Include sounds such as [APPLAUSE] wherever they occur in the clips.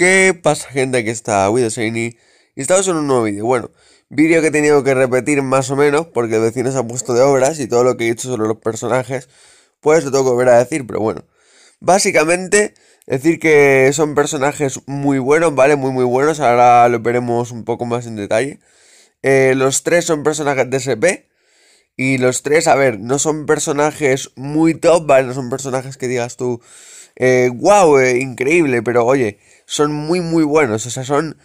¿Qué pasa gente? Aquí está Widowsaini y estamos en un nuevo vídeo. Bueno, vídeo que he tenido que repetir más o menos porque el vecino se puesto de obras y todo lo que he dicho sobre los personajes pues lo tengo que volver a decir, pero bueno. Básicamente decir que son personajes muy buenos, ¿vale? Muy muy buenos, ahora lo veremos un poco más en detalle. Eh, los tres son personajes de SP, y los tres, a ver, no son personajes muy top, ¿vale? No son personajes que digas tú, eh, wow, eh, increíble, pero oye, son muy, muy buenos. O sea, son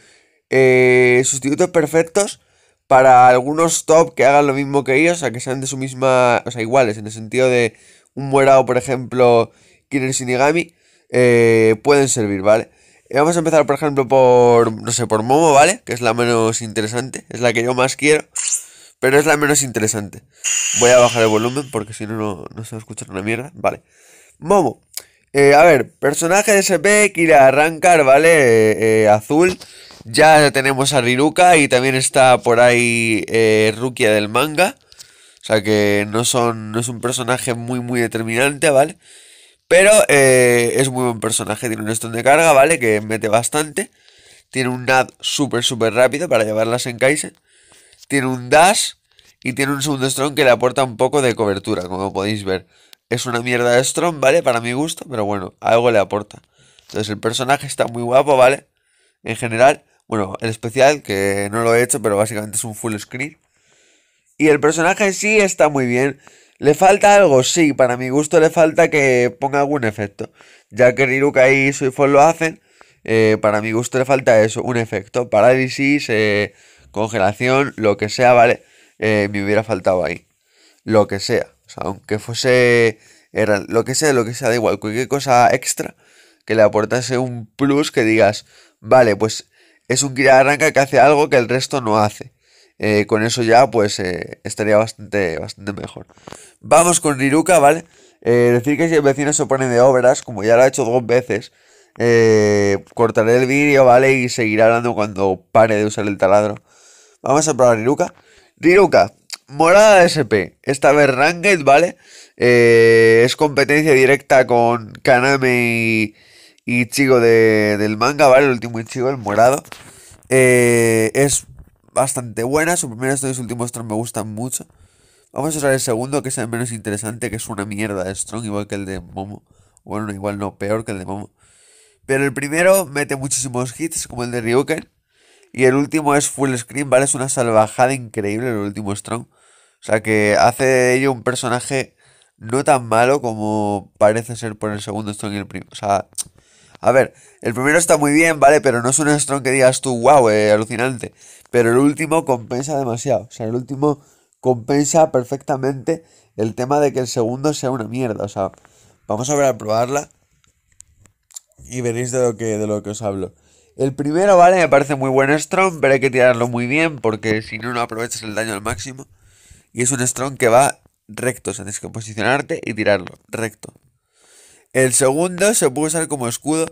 eh, sustitutos perfectos para algunos top que hagan lo mismo que ellos, o sea, que sean de su misma. O sea, iguales, en el sentido de un muerao, por ejemplo, Kirin Shinigami, eh, pueden servir, ¿vale? Eh, vamos a empezar, por ejemplo, por. No sé, por Momo, ¿vale? Que es la menos interesante, es la que yo más quiero. Pero es la menos interesante. Voy a bajar el volumen porque si no, no se va a escuchar una mierda. Vale. Momo. Eh, a ver, personaje de SP, a arrancar, ¿vale? Eh, eh, azul. Ya tenemos a Riruka y también está por ahí Rukia del manga. O sea que no, son, no es un personaje muy, muy determinante, ¿vale? Pero es muy buen personaje, tiene un stun de carga, ¿vale? Que mete bastante. Tiene un NAD súper, súper rápido para llevarlas en Kaisen. Tiene un dash y tiene un segundo strong que le aporta un poco de cobertura, como podéis ver es una mierda de Strong, ¿vale? Para mi gusto, pero bueno, algo le aporta. Entonces el personaje está muy guapo, ¿vale? En general, bueno, el especial, que no lo he hecho, pero básicamente es un full screen. Y el personaje sí está muy bien. Le falta algo, sí, para mi gusto le falta que ponga algún efecto. Ya que Riruka y Suifon lo hacen, eh, para mi gusto le falta eso, un efecto. Parálisis, eh, congelación, lo que sea, ¿vale? Eh, me hubiera faltado ahí. Lo que sea. O sea, aunque fuese era, lo que sea, lo que sea, da igual, cualquier cosa extra que le aportase un plus que digas, vale, pues es un arranca que hace algo que el resto no hace. Eh, con eso ya, pues eh, estaría bastante, bastante mejor. Vamos con Riruka, ¿vale? Eh, decir que si el vecino se pone de obras, como ya lo ha hecho dos veces, cortaré el vídeo, ¿vale? Y seguirá hablando cuando pare de usar el taladro. Vamos a probar Riruka Riruka Morada SP, esta vez Ranked, ¿vale? Eh, es competencia directa con Kaname y, y Chigo del manga, ¿vale? El último Chigo, el morado. Eh, es bastante buena, su primera y su último Strong me gustan mucho. Vamos a usar el segundo, que es el menos interesante, que es una mierda de Strong, igual que el de Momo. Bueno, igual no, peor que el de Momo. Pero el primero mete muchísimos hits, como el de Ryuken. Y el último es Full Screen, ¿vale? Es una salvajada increíble el último Strong. O sea que hace de ello un personaje no tan malo como parece ser por el segundo Strong y el primero. O sea, a ver, el primero está muy bien, ¿vale? Pero no es un Strong que digas tú, wow, eh, alucinante. Pero el último compensa demasiado. O sea, el último compensa perfectamente el tema de que el segundo sea una mierda. O sea, vamos a ver a probarla y veréis de lo que, de lo que os hablo. El primero, ¿vale? Me parece muy buen Strong, pero hay que tirarlo muy bien porque si no, no aprovechas el daño al máximo. Y es un strong que va recto, o sea, tienes que posicionarte y tirarlo, recto. El segundo se puede usar como escudo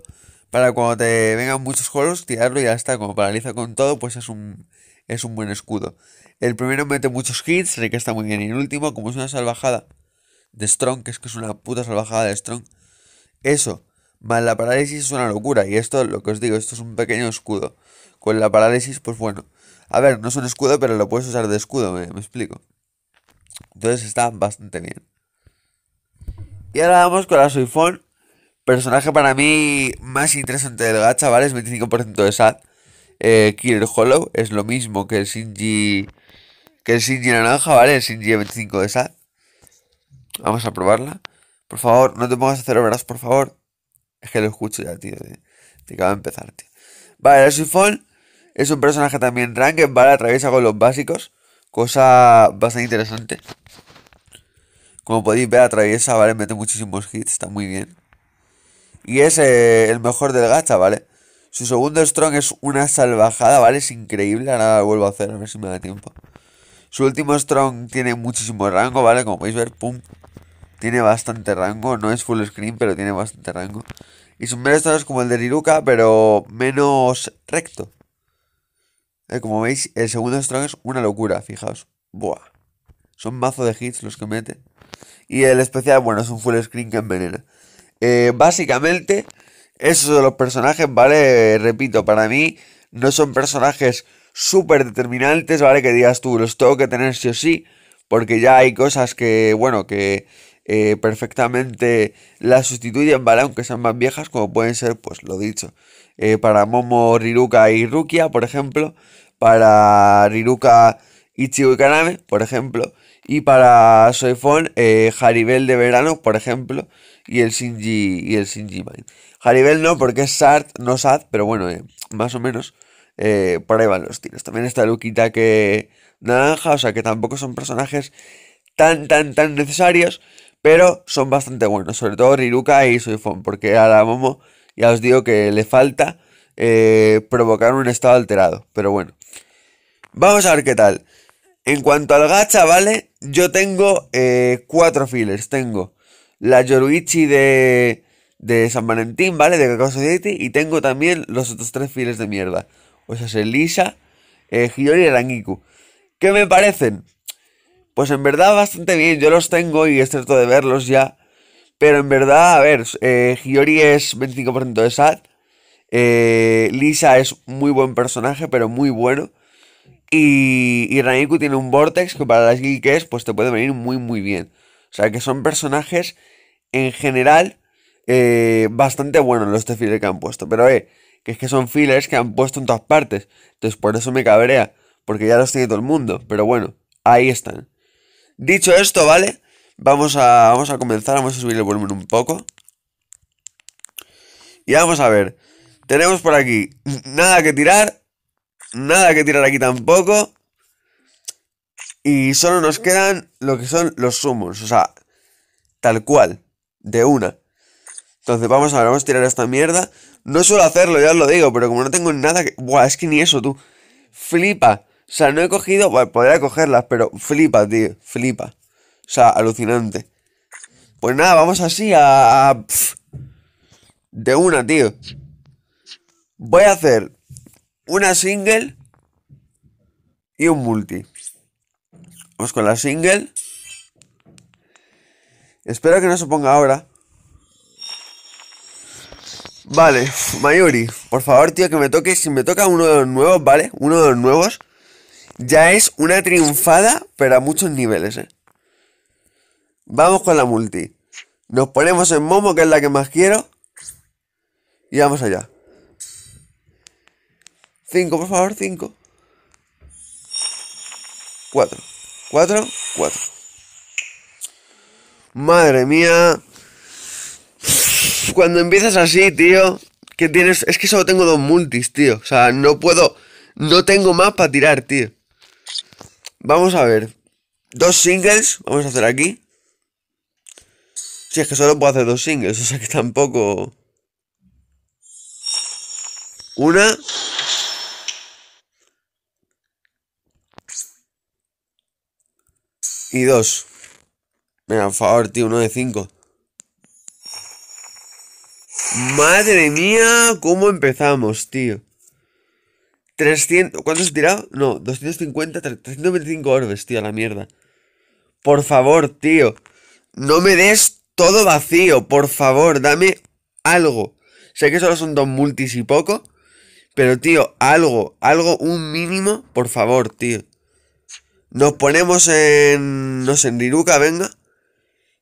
para cuando te vengan muchos juegos, tirarlo y ya está. Como paraliza con todo, pues es un, es un buen escudo. El primero mete muchos hits, el que está muy bien. Y el último, como es una salvajada de Strong, que es que es una puta salvajada de Strong, eso, más la parálisis es una locura. Y esto, lo que os digo, esto es un pequeño escudo. Con la parálisis, pues bueno. A ver, no es un escudo, pero lo puedes usar de escudo, me explico. Entonces está bastante bien. Y ahora vamos con la Suifón. Personaje para mí más interesante del gacha, ¿vale? Es 25% de SAT. Eh, Killer Hollow es lo mismo que el Shinji. Que el Shinji naranja, ¿vale? El Shinji 25 de SAT. Vamos a probarla. Por favor, no te pongas a hacer obras, por favor. Es que lo escucho ya, tío. Te, acabo de empezar, tío. Vale, la Suifón es un personaje también Ranked, ¿vale? Atraviesa con los básicos cosa bastante interesante. Como podéis ver, atraviesa, ¿vale? Mete muchísimos hits, está muy bien. Y es eh, el mejor del gacha, ¿vale? Su segundo strong es una salvajada, ¿vale? Es increíble, ahora lo vuelvo a hacer, a ver si me da tiempo. Su último strong tiene muchísimo rango, ¿vale? Como podéis ver, pum. Tiene bastante rango, no es full screen, pero tiene bastante rango. Y su primer strong es como el de Riruka, pero menos recto. Eh, como veis, el segundo strong es una locura, fijaos. Buah. Son mazo de hits los que mete. Y el especial, bueno, es un full screen que envenena. Eh, básicamente, esos son los personajes, ¿vale? Repito, para mí no son personajes súper determinantes, ¿vale? Que digas tú, los tengo que tener sí o sí. Porque ya hay cosas que, bueno, que eh, perfectamente las sustituyen, para Aunque sean más viejas, como pueden ser, pues lo dicho, eh, para Momo, Riruka y Rukia, por ejemplo, para Riruka, Ichigo y Kaname, por ejemplo, y para Soifon, eh, Haribel de verano, por ejemplo, y el Shinji, y el Shinji Mine. Haribel no, porque es Sart, no Sad, pero bueno, eh, más o menos. por ahí van los tiros. También está Luquita que naranja, o sea que tampoco son personajes tan, tan, tan necesarios. Pero son bastante buenos, sobre todo Riruka y Suifon, porque a la Momo ya os digo que le falta eh, provocar un estado alterado. Pero bueno, vamos a ver qué tal. En cuanto al gacha, ¿vale? Yo tengo eh, cuatro fillers. Tengo la Yoruichi de, de San Valentín, ¿vale? De Kakao Society. Y tengo también los otros tres fillers de mierda. O sea, es Elisa, eh, Hiyori y Rangiku. ¿Qué me parecen? Pues en verdad bastante bien, yo los tengo y es cierto de verlos ya. Pero en verdad, a ver, eh, Hiyori es 25% de SAT. Eh, Lisa es muy buen personaje, pero muy bueno. Y, y Raniku tiene un Vortex que para las gilkes pues te puede venir muy, muy bien. O sea que son personajes en general eh, bastante buenos los de este filler que han puesto. Pero eh, que es que son fillers que han puesto en todas partes. Entonces por eso me cabrea, porque ya los tiene todo el mundo. Pero bueno, ahí están. Dicho esto, ¿vale? Vamos a, vamos a comenzar, vamos a subir el volumen un poco. Y vamos a ver. Tenemos por aquí nada que tirar. Nada que tirar aquí tampoco. Y solo nos quedan lo que son los sumos, O sea, tal cual. De una. Entonces vamos a ver, vamos a tirar esta mierda. No suelo hacerlo, ya os lo digo, pero como no tengo nada que... Buah, es que ni eso, tú. Flipa. O sea, no he cogido, bueno, podría cogerlas, pero flipa, tío, flipa. O sea, alucinante. Pues nada, vamos así a... de una, tío. Voy a hacer una single y un multi. Vamos con la single. Espero que no se ponga ahora. Vale, Mayuri, por favor, tío, que me toque. Si me toca uno de los nuevos, ¿vale? Uno de los nuevos ya es una triunfada, pero a muchos niveles, ¿eh? Vamos con la multi. Nos ponemos en Momo, que es la que más quiero. Y vamos allá. Cinco, por favor, cinco. Cuatro. Cuatro, cuatro. Madre mía. Cuando empiezas así, tío, que tienes... Es que solo tengo dos multis, tío. O sea, no puedo... No tengo más para tirar, tío. Vamos a ver. Dos singles vamos a hacer aquí. Si es que solo puedo hacer dos singles, [LAUGHS] o sea que tampoco... Una... Y dos. Venga, por favor, tío, uno de cinco. Madre mía, ¿cómo empezamos, tío? 300, ¿Cuántos he tirado? No, 250, 325 orbes, tío, a la mierda. Por favor, tío. No me des todo vacío, por favor, dame algo. Sé que solo son dos multis y poco. Pero, tío, algo, algo, un mínimo, por favor, tío. Nos ponemos en. No sé, en Riruka, venga.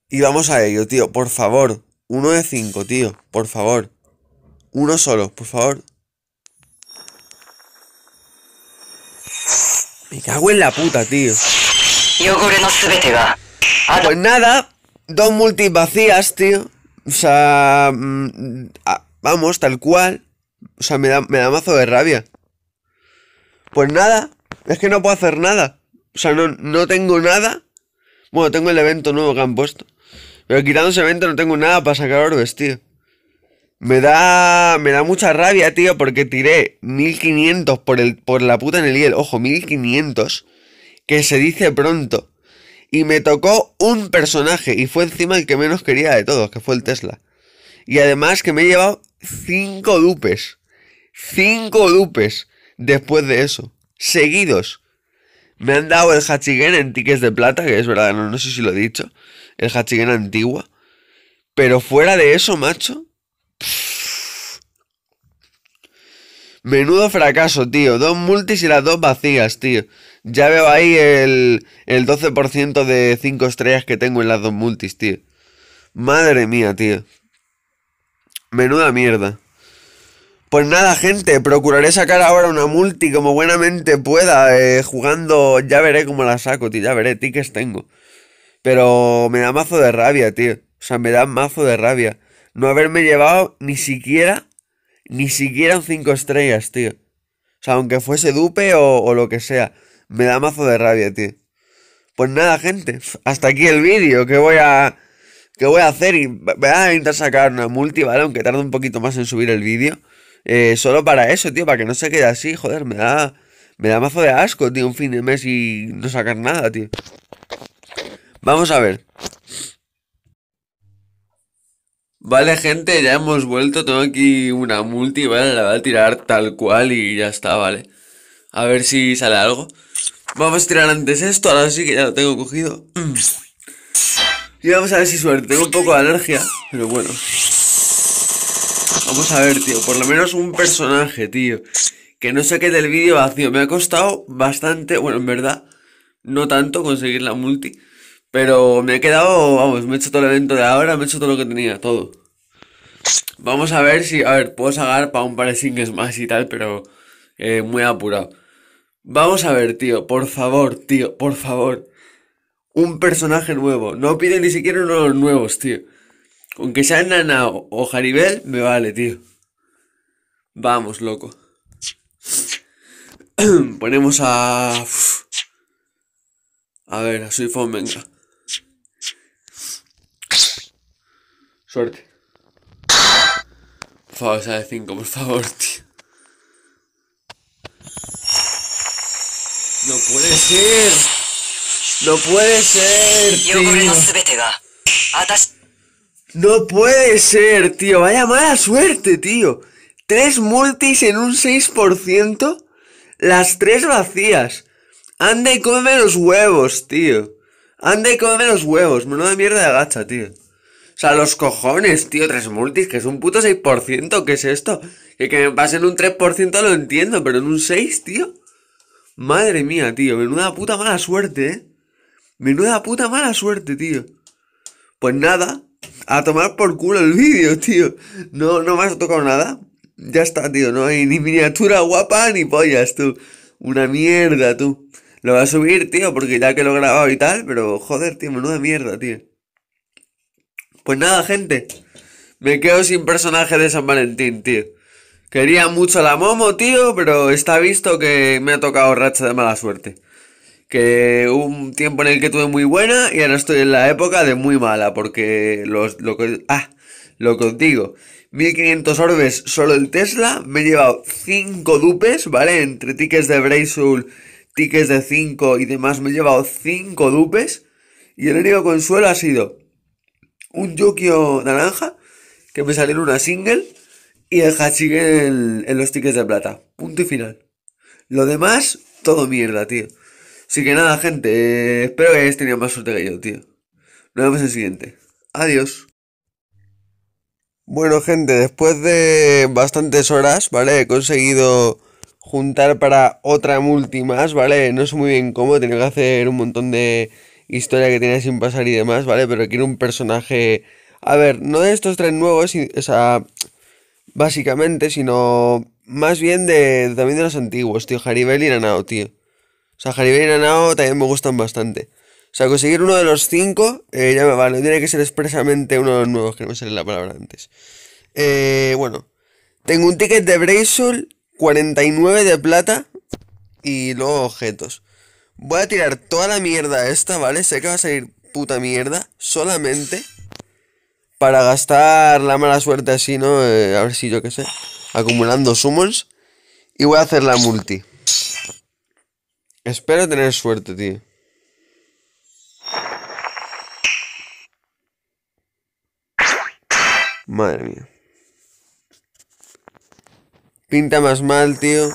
Y vamos a ello, tío, por favor. Uno de cinco, tío, por favor. Uno solo, por favor. Me cago en la puta, tío. Ah, pues nada, dos multis vacías, tío. O sea, mm, vamos, tal cual. O sea, me da, me da mazo de rabia. Pues nada, es que no puedo hacer nada. O sea, no, no tengo nada. Bueno, tengo el evento nuevo que han puesto. Pero quitando ese evento no tengo nada para sacar orbes, tío. Me da, me da mucha rabia, tío, porque tiré 1500 por, el, por la puta en el hielo Ojo, 1500. Que se dice pronto. Y me tocó un personaje. Y fue encima el que menos quería de todos, que fue el Tesla. Y además que me he llevado 5 dupes. 5 dupes después de eso. Seguidos. Me han dado el Hachigen en tickets de plata, que es verdad, no, sé si lo he dicho. El Hachigen antigua. Pero fuera de eso, macho Menudo fracaso, tío. Dos multis y las dos vacías, tío. Ya veo ahí el, el 12% de 5 estrellas que tengo en las dos multis, tío. Madre mía, tío. Menuda mierda. Pues nada, gente, procuraré sacar ahora una multi como buenamente pueda, eh, jugando, ya veré cómo la saco, tío, ya veré, tickets tengo. Pero me da mazo de rabia, tío. O sea, me da mazo de rabia no haberme llevado ni siquiera, ni siquiera un 5 estrellas, tío. O sea, aunque fuese dupe o, lo que sea, me da mazo de rabia, tío. Pues nada, gente, hasta aquí el vídeo que voy a... que voy a hacer? Y voy a intentar sacar una multi, ¿vale? Aunque tarde un poquito más en subir el vídeo. Eh, solo para eso, tío, para que no se quede así, joder, me da... Me da mazo de asco, tío, un fin de mes y no sacar nada, tío. Vamos a ver. Vale, gente, ya hemos vuelto. Tengo aquí una multi, ¿vale? La voy a tirar tal cual y ya está, ¿vale? A ver si sale algo. Vamos a tirar antes esto, ahora sí que ya lo tengo cogido. Y vamos a ver si suerte. Tengo un poco de alergia, pero bueno. Vamos a ver, tío. Por lo menos un personaje, tío. Que no quede del vídeo vacío. Me ha costado bastante, bueno, en verdad, no tanto conseguir la multi. Pero me he quedado, vamos, me he hecho todo el evento de ahora, me he hecho todo lo que tenía, todo. Vamos a ver si, a ver, puedo sacar para un par de singles más y tal, pero eh, muy apurado. Vamos a ver, tío, por favor, tío, por favor. Un personaje nuevo. No piden ni siquiera unos nuevos, tío. Aunque sea Nana o Jaribel, me vale, tío. Vamos, loco. [CLEARS THROAT] Ponemos a... A ver, a Suifón, Suerte. Por favor, sale de 5, por favor, tío. No puede ser. No puede ser, tío. No puede ser, tío. Vaya mala suerte, tío. Tres multis en un 6%. Las tres vacías. Ande y come los huevos, tío. Ande y come los huevos. Menuda mierda de gacha, tío sea, los cojones, tío, tres multis, que es un puto 6%, ¿qué es esto? Que, que me pasen un 3% lo entiendo, pero en un 6, tío. Madre mía, tío, menuda puta mala suerte, ¿eh? Menuda puta mala suerte, tío. Pues nada, a tomar por culo el vídeo, tío. No, no me has tocado nada. Ya está, tío, no hay ni miniatura guapa ni pollas, tú. Una mierda, tú. Lo voy a subir, tío, porque ya que lo he grabado y tal, pero joder, tío, menuda mierda, tío. Pues nada, gente. Me quedo sin personaje de San Valentín, tío. Quería mucho la Momo, tío, pero está visto que me ha tocado racha de mala suerte. Que hubo un tiempo en el que tuve muy buena y ahora estoy en la época de muy mala, porque los, lo que... Ah, lo contigo. 1500 orbes solo el Tesla. Me he llevado 5 dupes, ¿vale? Entre tickets de Brazul, tickets de 5 y demás, me he llevado 5 dupes. Y el único consuelo ha sido un Yokio naranja, que me en una single, y el Hachigel en, los tickets de plata. Punto y final. Lo demás, todo mierda, tío. Así que nada, gente, eh, espero que hayáis tenido más suerte que yo, tío. Nos vemos en el siguiente. Adiós. Bueno, gente, después de bastantes horas, ¿vale? He conseguido juntar para otra multi más, ¿vale? No sé muy bien cómo, he tenido que hacer un montón de historia que tenía sin pasar y demás, ¿vale? Pero quiero un personaje. A ver, no de estos tres nuevos, o sea, básicamente, sino más bien de también de los antiguos, tío. Jaribel y Nanao, tío. O sea, Jaribel y Nanao también me gustan bastante. O sea, conseguir uno de los cinco eh, ya me vale. Tiene que ser expresamente uno de los nuevos, que no me sale la palabra antes. Eh, bueno, tengo un ticket de Brazul, 49 de plata y luego objetos. Voy a tirar toda la mierda esta, ¿vale? Sé que va a salir puta mierda. Solamente para gastar la mala suerte así, ¿no? Eh, a ver si yo qué sé. Acumulando summons. Y voy a hacer la multi. Espero tener suerte, tío. Madre mía. Pinta más mal, tío.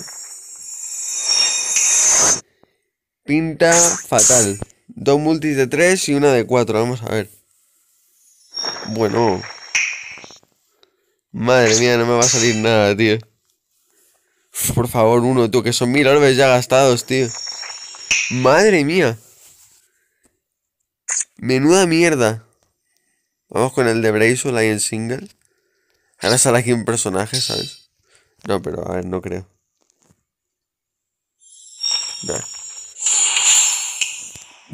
Pinta fatal. Dos multis de tres y una de cuatro. Vamos a ver. Bueno. Madre mía, no me va a salir nada, tío. Por favor, uno, tú, que son mil orbes ya gastados, tío. Madre mía. Menuda mierda. Vamos con el de Brazil ahí en single. Ahora sale aquí un personaje, ¿sabes? No, pero a ver, no creo.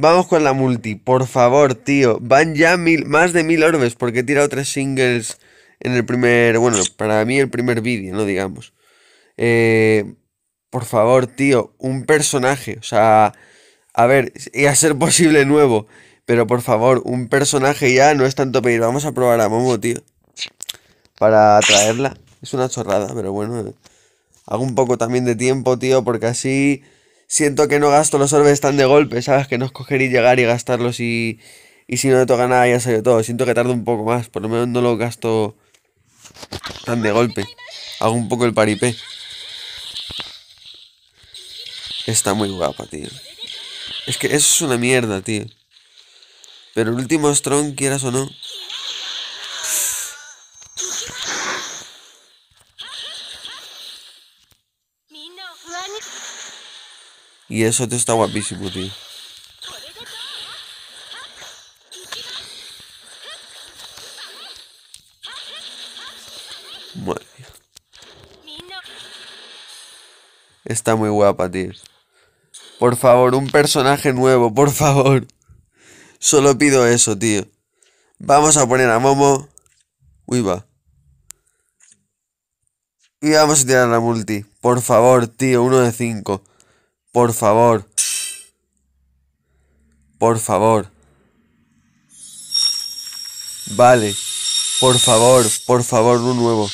Vamos con la multi, por favor, tío. Van ya mil, más de mil orbes porque he tirado tres singles en el primer, bueno, para mí el primer vídeo, no digamos. Eh, por favor, tío, un personaje, o sea, a ver, y a ser posible nuevo, pero por favor, un personaje ya no es tanto pedir. Vamos a probar a Momo, tío, para traerla. Es una chorrada, pero bueno, eh, hago un poco también de tiempo, tío, porque así siento que no gasto los orbes tan de golpe, ¿sabes? Que no es y llegar y gastarlos y, y si no te toca nada ya salió todo. Siento que tardo un poco más, por lo menos no lo gasto tan de golpe. Hago un poco el paripé. Está muy guapa, tío. Es que eso es una mierda, tío. Pero el último Strong, quieras o no, Y eso te está guapísimo, tío. Está muy guapa, tío. Por favor, un personaje nuevo, por favor. Solo pido eso, tío. Vamos a poner a Momo. Uy, va. Y vamos a tirar la multi. Por favor, tío, uno de cinco. Por favor. Por favor. Vale. Por favor, por favor, un nuevo.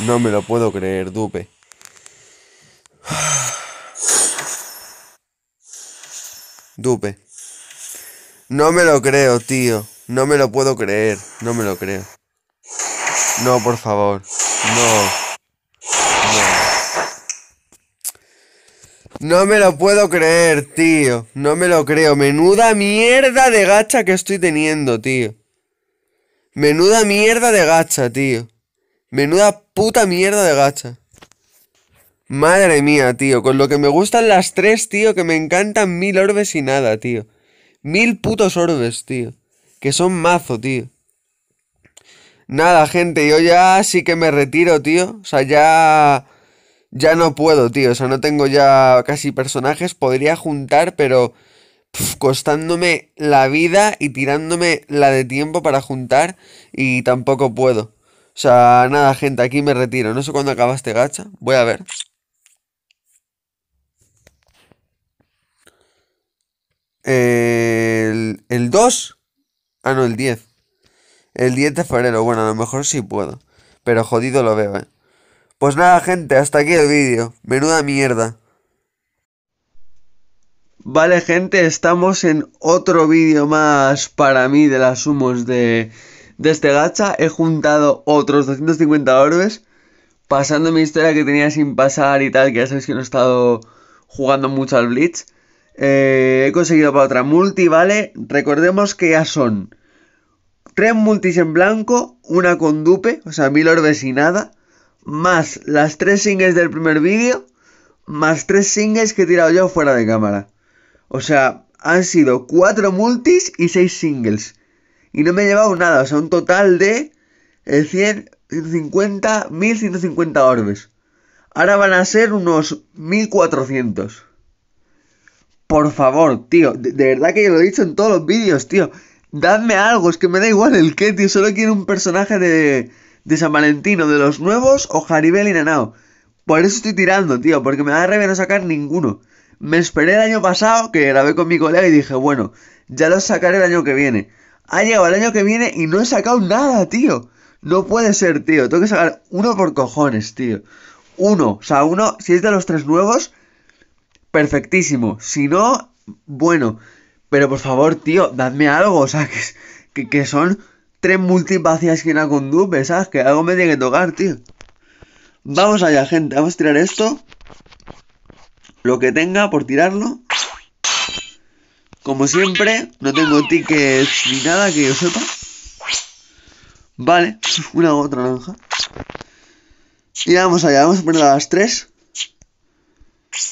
No me lo puedo creer, dupe. Dupe. No me lo creo, tío. No me lo puedo creer. No me lo creo. No, por favor. No. No. me lo puedo creer, tío. No me lo creo. Menuda mierda de gacha que estoy teniendo, tío. Menuda mierda de gacha, tío. Menuda puta mierda de gacha. Madre mía, tío. Con lo que me gustan las tres, tío, que me encantan mil orbes y nada, tío. Mil putos orbes, tío. Que son mazo, tío. Nada, gente, yo ya sí que me retiro, tío. O sea, ya... Ya no puedo, tío. O sea, no tengo ya casi personajes. Podría juntar, pero... costándome la vida y tirándome la de tiempo para juntar. Y tampoco puedo. O sea, nada, gente, aquí me retiro. No sé cuándo acabaste gacha. Voy a ver. El, el 2. Ah, no, el 10. El 10 de febrero, bueno, a lo mejor sí puedo. Pero jodido lo veo, ¿eh? Pues nada, gente, hasta aquí el vídeo. Menuda mierda. Vale, gente, estamos en otro vídeo más para mí de las humos de, este gacha. He juntado otros 250 orbes. Pasando mi historia que tenía sin pasar y tal, que ya sabéis que no he estado jugando mucho al Blitz. Eh, he conseguido para otra multi, ¿vale? Recordemos que ya son Tres multis en blanco, una con dupe, o sea, mil orbes y nada, más las tres singles del primer vídeo, más tres singles que he tirado yo fuera de cámara. O sea, han sido cuatro multis y seis singles. Y no me he llevado nada, o sea, un total de 100, 150, 1150 orbes. Ahora van a ser unos 1400. Por favor, tío, de, de verdad que yo lo he dicho en todos los vídeos, tío. Dadme algo, es que me da igual el qué, tío. Solo quiero un personaje de, de San Valentino, de los nuevos o Jaribel y Nanao. Por eso estoy tirando, tío, porque me da rabia no sacar ninguno. Me esperé el año pasado que grabé con mi colega y dije, bueno, ya los sacaré el año que viene. Ha llegado el año que viene y no he sacado nada, tío. No puede ser, tío. Tengo que sacar uno por cojones, tío. Uno. O sea, uno, si es de los tres nuevos, perfectísimo. Si no, bueno. Pero por favor, tío, dadme algo, o sea, que, son tres múltiples que esquina con dupe, ¿sabes? Que algo me tiene que tocar, tío. Vamos allá, gente, vamos a tirar esto. Lo que tenga por tirarlo. Como siempre, no tengo tickets ni nada que yo sepa. Vale, una otra naranja. Y vamos allá, vamos a poner a las tres.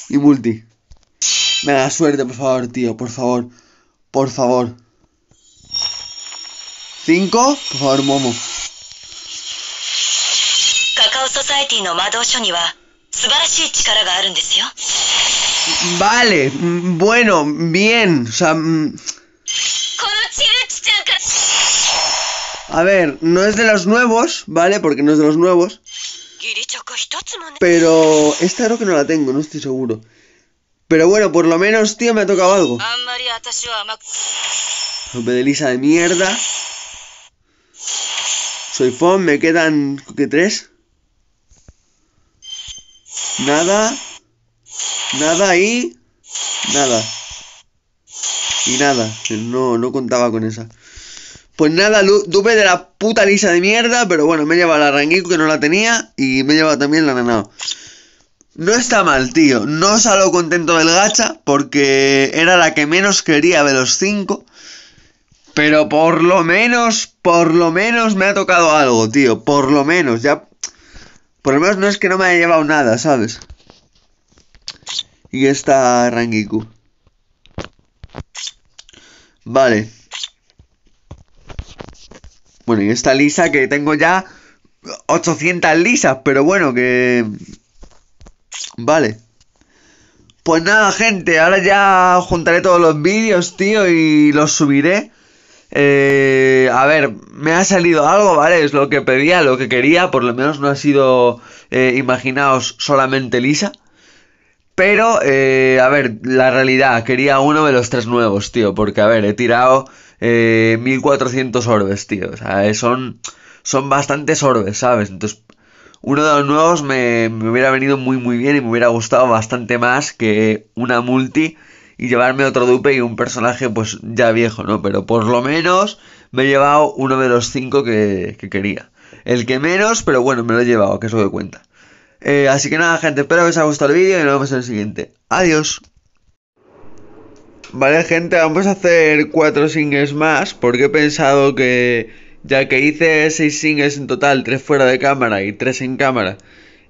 Y multi. Me da suerte, por favor, tío, por favor. Por favor. Cinco. Por favor, Momo. Vale. Bueno, bien. O sea... Mm. A ver, no es de los nuevos, ¿vale? Porque no es de los nuevos. Pero esta creo que no la tengo, no estoy seguro. Pero bueno, por lo menos, tío, me ha tocado algo. Dupe ah, de mierda. Soy Fon, me quedan... ¿Qué? ¿Tres? Nada. Nada y... Nada. Y nada. No, no contaba con esa. Pues nada, dupe de la puta lisa de mierda, pero bueno, me he llevado la Rangiku que no la tenía y me he llevado también la Nanao. No está mal, tío. No salgo contento del gacha porque era la que menos quería de los cinco. Pero por lo menos, por lo menos me ha tocado algo, tío. Por lo menos, ya. Por lo menos no es que no me haya llevado nada, ¿sabes? Y está Rangiku. Vale. Bueno, y esta Lisa que tengo ya 800 lisas, pero bueno, que Vale. Pues nada, gente, ahora ya juntaré todos los vídeos, tío, y los subiré. Eh, a ver, me ha salido algo, ¿vale? Es lo que pedía, lo que quería, por lo menos no ha sido, eh, imaginaos, solamente lisa. Pero, eh, a ver, la realidad, quería uno de los tres nuevos, tío, porque, a ver, he tirado 1400 orbes, tío. O sea, son, son bastantes orbes, ¿sabes? Entonces, uno de los nuevos me, hubiera venido muy muy bien y me hubiera gustado bastante más que una multi y llevarme otro dupe y un personaje pues ya viejo, ¿no? Pero por lo menos me he llevado uno de los cinco que, quería. El que menos, pero bueno, me lo he llevado, que eso de cuenta. Eh, así que nada, gente, espero que os haya gustado el vídeo y nos vemos en el siguiente. Adiós. Vale, gente, vamos a hacer cuatro singles más porque he pensado que ya que hice 6 singles en total, 3 fuera de cámara y 3 en cámara,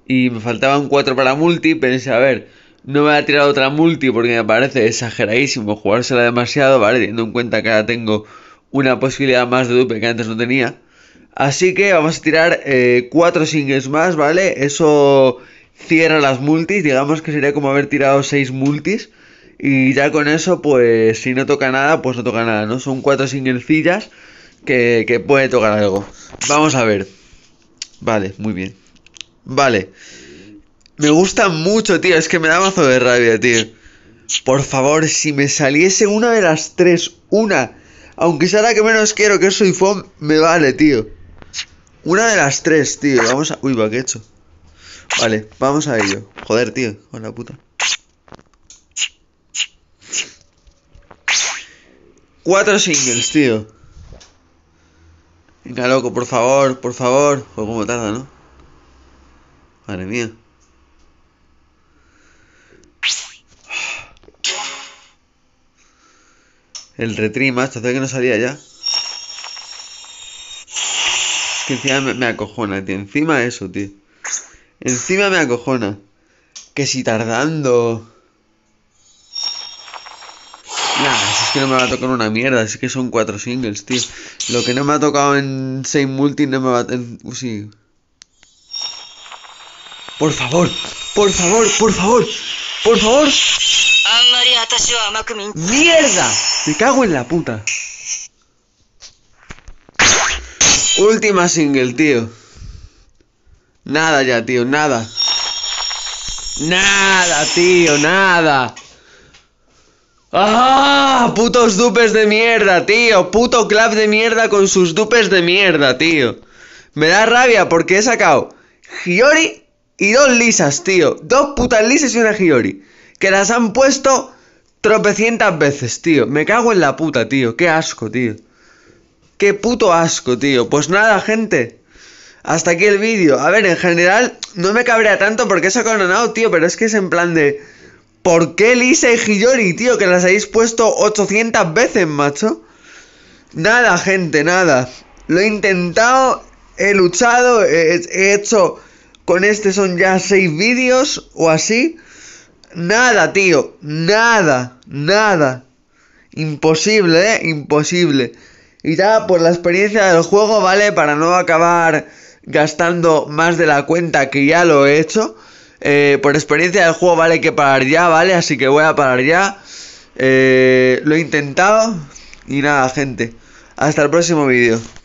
y me faltaban 4 para multi, pensé, a ver, no me voy a tirar otra multi porque me parece exageradísimo jugársela demasiado, ¿vale? Teniendo en cuenta que ahora tengo una posibilidad más de dupe que antes no tenía. Así que vamos a tirar 4 eh, singles más, ¿vale? Eso cierra las multis, digamos que sería como haber tirado 6 multis. Y ya con eso, pues si no toca nada, pues no toca nada, ¿no? Son cuatro singlecillas que, puede tocar algo. Vamos a ver. Vale, muy bien. Vale. Me gusta mucho, tío. Es que me da mazo de rabia, tío. Por favor, si me saliese una de las tres, una, aunque sea la que menos quiero, que soy FOM, me vale, tío. Una de las tres, tío. Vamos a. Uy, va, que hecho. Vale, vamos a ello. Joder, tío, con la puta. Cuatro singles, tío. Venga, loco, por favor, por favor. O como tarda, ¿no? Madre mía. El retrima, hasta que no salía ya. Es que encima me, acojona, tío. Encima eso, tío. Encima me acojona. Que si tardando. Nada, es que no me va a tocar una mierda, es que son cuatro singles, tío. Lo que no me ha tocado en 6 multi no me va a... En, uh, sí. Por favor, por favor, por favor, por favor. ¡Mierda! Me cago en la puta. Última single, tío. Nada ya, tío, nada. Nada, tío, nada. ¡Ah! Putos dupes de mierda, tío. Puto club de mierda con sus dupes de mierda, tío. Me da rabia porque he sacado Giori y dos lisas, tío. Dos putas lisas y una Giori. Que las han puesto tropecientas veces, tío. Me cago en la puta, tío. Qué asco, tío. Qué puto asco, tío. Pues nada, gente. Hasta aquí el vídeo. A ver, en general, no me cabrea tanto porque he sacado nada, tío, pero es que es en plan de. ¿Por qué Lisa y Hiyori, tío? Que las habéis puesto 800 veces, macho. Nada, gente, nada. Lo he intentado, he luchado, he, hecho... Con este son ya 6 vídeos o así. Nada, tío. Nada, nada. Imposible, ¿eh? Imposible. Y ya por pues la experiencia del juego, ¿vale? Para no acabar gastando más de la cuenta que ya lo he hecho. Eh, por experiencia del juego vale que parar ya, ¿vale? Así que voy a parar ya. Eh, lo he intentado. Y nada, gente. Hasta el próximo vídeo.